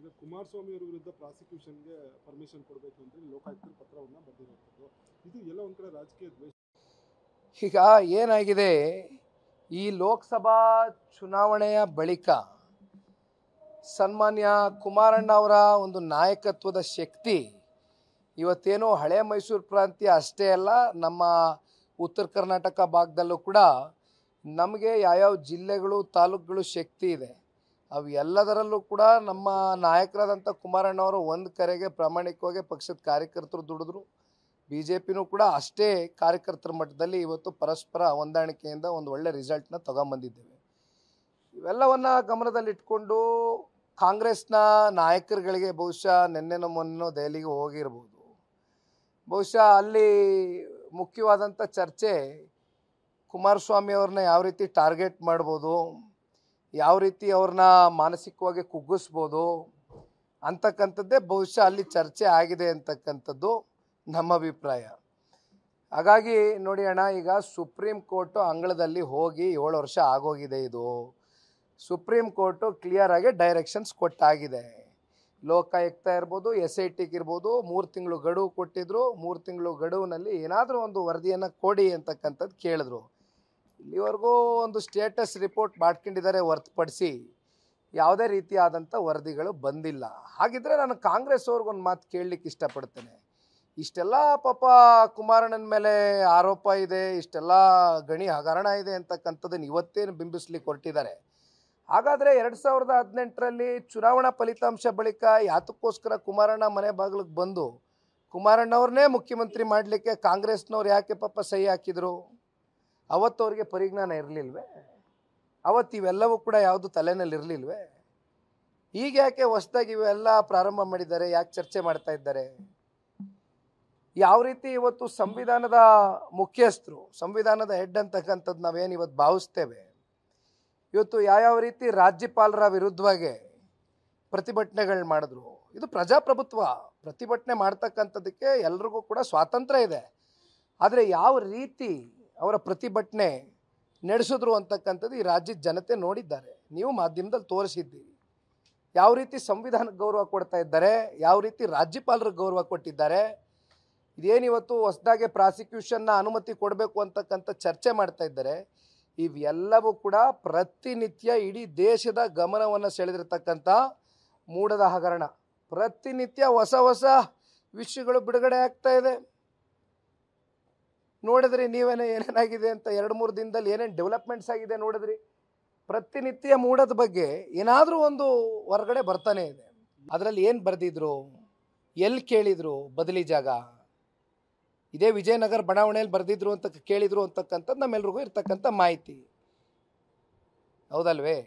ಈಗ ಕುಮಾರಸ್ವಾಮಿ ಅವರ ವಿರುದ್ಧ ಪ್ರಾಸಿಕ್ಯೂಷನ್ಗೆ ಪರ್ಮಿಷನ್ ಕೊಡಬೇಕು ಅಂತ ಲೋಕಾಯುಕ್ತರು ಪತ್ರವನ್ನು ಬರೆದಿರುವಂಥದ್ದು ಇದು ಎಲ್ಲ ಒಂದು ಕಡೆ ರಾಜಕೀಯ ದ್ವೇಷ ಈಗ ಏನಾಗಿದೆ ಈ ಲೋಕಸಭಾ ಚುನಾವಣೆಯ ಬಳಿಕ ಸನ್ಮಾನ್ಯ ಕುಮಾರಣ್ಣ ಅವರ ಒಂದು ನಾಯಕತ್ವದ ಶಕ್ತಿ ಇವತ್ತೇನೋ ಹಳೆ ಮೈಸೂರು ಪ್ರಾಂತ್ಯ ಅಷ್ಟೇ ಅಲ್ಲ ನಮ್ಮ ಉತ್ತರ ಕರ್ನಾಟಕ ಭಾಗದಲ್ಲೂ ಕೂಡ ನಮಗೆ ಯಾವ್ಯಾವ ಜಿಲ್ಲೆಗಳು ತಾಲೂಕುಗಳು ಶಕ್ತಿ ಇದೆ ಅವು ಎಲ್ಲದರಲ್ಲೂ ಕೂಡ ನಮ್ಮ ನಾಯಕರಾದಂಥ ಕುಮಾರಣ್ಣವರು ಒಂದು ಕರೆಗೆ ಪ್ರಾಮಾಣಿಕವಾಗಿ ಪಕ್ಷದ ಕಾರ್ಯಕರ್ತರು ದುಡಿದ್ರು ಬಿ ಜೆ ಪಿನೂ ಕೂಡ ಅಷ್ಟೇ ಕಾರ್ಯಕರ್ತರ ಮಟ್ಟದಲ್ಲಿ ಇವತ್ತು ಪರಸ್ಪರ ಹೊಂದಾಣಿಕೆಯಿಂದ ಒಂದು ಒಳ್ಳೆ ರಿಸಲ್ಟ್ನ ತಗೊಂಬಂದಿದ್ದೇವೆ ಇವೆಲ್ಲವನ್ನು ಗಮನದಲ್ಲಿಟ್ಕೊಂಡು ಕಾಂಗ್ರೆಸ್ನ ನಾಯಕರುಗಳಿಗೆ ಬಹುಶಃ ನಿನ್ನೆ ಮೊನ್ನೆನೋ ದೆಹಲಿಗೆ ಹೋಗಿರ್ಬೋದು ಬಹುಶಃ ಅಲ್ಲಿ ಮುಖ್ಯವಾದಂಥ ಚರ್ಚೆ ಕುಮಾರಸ್ವಾಮಿ ಅವ್ರನ್ನ ಯಾವ ರೀತಿ ಟಾರ್ಗೆಟ್ ಮಾಡ್ಬೋದು ಯಾವ ರೀತಿ ಅವ್ರನ್ನ ಮಾನಸಿಕವಾಗಿ ಕುಗ್ಗಿಸ್ಬೋದು ಅಂತಕ್ಕಂಥದ್ದೇ ಬಹುಶಃ ಅಲ್ಲಿ ಚರ್ಚೆ ಆಗಿದೆ ಅಂತಕ್ಕಂಥದ್ದು ನಮ್ಮ ಅಭಿಪ್ರಾಯ ಹಾಗಾಗಿ ನೋಡಿ ಅಣ್ಣ ಈಗ ಸುಪ್ರೀಂ ಕೋರ್ಟು ಅಂಗಳದಲ್ಲಿ ಹೋಗಿ ಏಳು ವರ್ಷ ಆಗೋಗಿದೆ ಇದು ಸುಪ್ರೀಂ ಕೋರ್ಟು ಕ್ಲಿಯರಾಗಿ ಡೈರೆಕ್ಷನ್ಸ್ ಕೊಟ್ಟಾಗಿದೆ ಲೋಕಾಯುಕ್ತ ಇರ್ಬೋದು ಎಸ್ ಐ ಟಿಗೆ ಇರ್ಬೋದು ಮೂರು ತಿಂಗಳು ಗಡುವು ಕೊಟ್ಟಿದ್ರು ಮೂರು ತಿಂಗಳು ಗಡುವಿನಲ್ಲಿ ಏನಾದರೂ ಒಂದು ವರದಿಯನ್ನು ಕೊಡಿ ಅಂತಕ್ಕಂಥದ್ದು ಕೇಳಿದ್ರು ಇಲ್ಲಿವರೆಗೂ ಒಂದು ಸ್ಟೇಟಸ್ ರಿಪೋರ್ಟ್ ಮಾಡ್ಕೊಂಡಿದ್ದಾರೆ ಹೊರತುಪಡಿಸಿ ಯಾವುದೇ ರೀತಿಯಾದಂಥ ವರದಿಗಳು ಬಂದಿಲ್ಲ ಹಾಗಿದ್ದರೆ ನಾನು ಕಾಂಗ್ರೆಸ್ ಅವ್ರಿಗೊಂದು ಮಾತು ಕೇಳಲಿಕ್ಕೆ ಇಷ್ಟಪಡ್ತೇನೆ ಇಷ್ಟೆಲ್ಲ ಪಾಪ ಕುಮಾರಣ್ಣನ ಮೇಲೆ ಆರೋಪ ಇದೆ ಇಷ್ಟೆಲ್ಲ ಗಣಿ ಹಗರಣ ಇದೆ ಅಂತಕ್ಕಂಥದ್ದನ್ನು ಇವತ್ತೇನು ಬಿಂಬಿಸ್ಲಿಕ್ಕೆ ಹೊರಟಿದ್ದಾರೆ ಹಾಗಾದರೆ ಎರಡು ಸಾವಿರದ ಹದಿನೆಂಟರಲ್ಲಿ ಚುನಾವಣಾ ಫಲಿತಾಂಶ ಬಳಿಕ ಯಾತಕ್ಕೋಸ್ಕರ ಕುಮಾರಣ್ಣ ಮನೆ ಬಾಗಿಲಿಗೆ ಬಂದು ಕುಮಾರಣ್ಣವ್ರನ್ನೇ ಮುಖ್ಯಮಂತ್ರಿ ಮಾಡಲಿಕ್ಕೆ ಕಾಂಗ್ರೆಸ್ನವ್ರು ಯಾಕೆ ಪಾಪ ಸಹಿ ಹಾಕಿದರು ಅವತ್ತು ಅವ್ರಿಗೆ ಪರಿಜ್ಞಾನ ಇರಲಿಲ್ವೇ ಅವತ್ತು ಇವೆಲ್ಲವೂ ಕೂಡ ಯಾವುದು ತಲೆನಲ್ಲಿ ಇರಲಿಲ್ವೇ ಈಗ ಯಾಕೆ ಹೊಸದಾಗಿ ಇವೆಲ್ಲ ಪ್ರಾರಂಭ ಮಾಡಿದ್ದಾರೆ ಯಾಕೆ ಚರ್ಚೆ ಮಾಡ್ತಾ ಇದ್ದಾರೆ ಯಾವ ರೀತಿ ಇವತ್ತು ಸಂವಿಧಾನದ ಮುಖ್ಯಸ್ಥರು ಸಂವಿಧಾನದ ಹೆಡ್ ಅಂತಕ್ಕಂಥದ್ದು ನಾವೇನು ಇವತ್ತು ಭಾವಿಸ್ತೇವೆ ಇವತ್ತು ಯಾವ್ಯಾವ ರೀತಿ ರಾಜ್ಯಪಾಲರ ವಿರುದ್ಧವಾಗಿ ಪ್ರತಿಭಟನೆಗಳು ಮಾಡಿದ್ರು ಇದು ಪ್ರಜಾಪ್ರಭುತ್ವ ಪ್ರತಿಭಟನೆ ಮಾಡ್ತಕ್ಕಂಥದ್ದಕ್ಕೆ ಎಲ್ರಿಗೂ ಕೂಡ ಸ್ವಾತಂತ್ರ್ಯ ಇದೆ ಆದರೆ ಯಾವ ರೀತಿ ಅವರ ಪ್ರತಿಭಟನೆ ನಡೆಸಿದ್ರು ಅಂತಕ್ಕಂಥದ್ದು ಈ ರಾಜ್ಯದ ಜನತೆ ನೋಡಿದ್ದಾರೆ ನೀವು ಮಾಧ್ಯಮದಲ್ಲಿ ತೋರಿಸಿದ್ದೀರಿ ಯಾವ ರೀತಿ ಸಂವಿಧಾನಕ್ಕೆ ಗೌರವ ಕೊಡ್ತಾ ಇದ್ದಾರೆ ಯಾವ ರೀತಿ ರಾಜ್ಯಪಾಲರಿಗೆ ಗೌರವ ಕೊಟ್ಟಿದ್ದಾರೆ ಇದೇನಿವತ್ತು ಹೊಸದಾಗೆ ಪ್ರಾಸಿಕ್ಯೂಷನ್ನ ಅನುಮತಿ ಕೊಡಬೇಕು ಅಂತಕ್ಕಂಥ ಚರ್ಚೆ ಮಾಡ್ತಾ ಇದ್ದಾರೆ ಇವೆಲ್ಲವೂ ಕೂಡ ಪ್ರತಿನಿತ್ಯ ಇಡೀ ದೇಶದ ಗಮನವನ್ನು ಸೆಳೆದಿರ್ತಕ್ಕಂಥ ಮೂಡದ ಹಗರಣ ಪ್ರತಿನಿತ್ಯ ಹೊಸ ಹೊಸ ವಿಷಯಗಳು ಬಿಡುಗಡೆ ಆಗ್ತಾ ಇದೆ ನೋಡಿದ್ರಿ ನೀವೇನೇ ಏನೇನಾಗಿದೆ ಅಂತ ಎರಡು ಮೂರು ದಿನದಲ್ಲಿ ಏನೇನು ಡೆವಲಪ್ಮೆಂಟ್ಸ್ ಆಗಿದೆ ನೋಡಿದ್ರಿ ಪ್ರತಿನಿತ್ಯ ಮೂಡದ ಬಗ್ಗೆ ಏನಾದರೂ ಒಂದು ಹೊರಗಡೆ ಬರ್ತಾನೆ ಇದೆ ಅದರಲ್ಲಿ ಏನು ಬರೆದಿದ್ರು ಎಲ್ಲಿ ಕೇಳಿದರು ಬದಲಿ ಜಾಗ ಇದೇ ವಿಜಯನಗರ ಬಡಾವಣೆಯಲ್ಲಿ ಬರೆದಿದ್ರು ಅಂತ ಕೇಳಿದರು ಅಂತಕ್ಕಂಥದ್ದು ನಮ್ಮೆಲ್ರಿಗೂ ಇರ್ತಕ್ಕಂಥ ಮಾಹಿತಿ ಹೌದಲ್ವೇ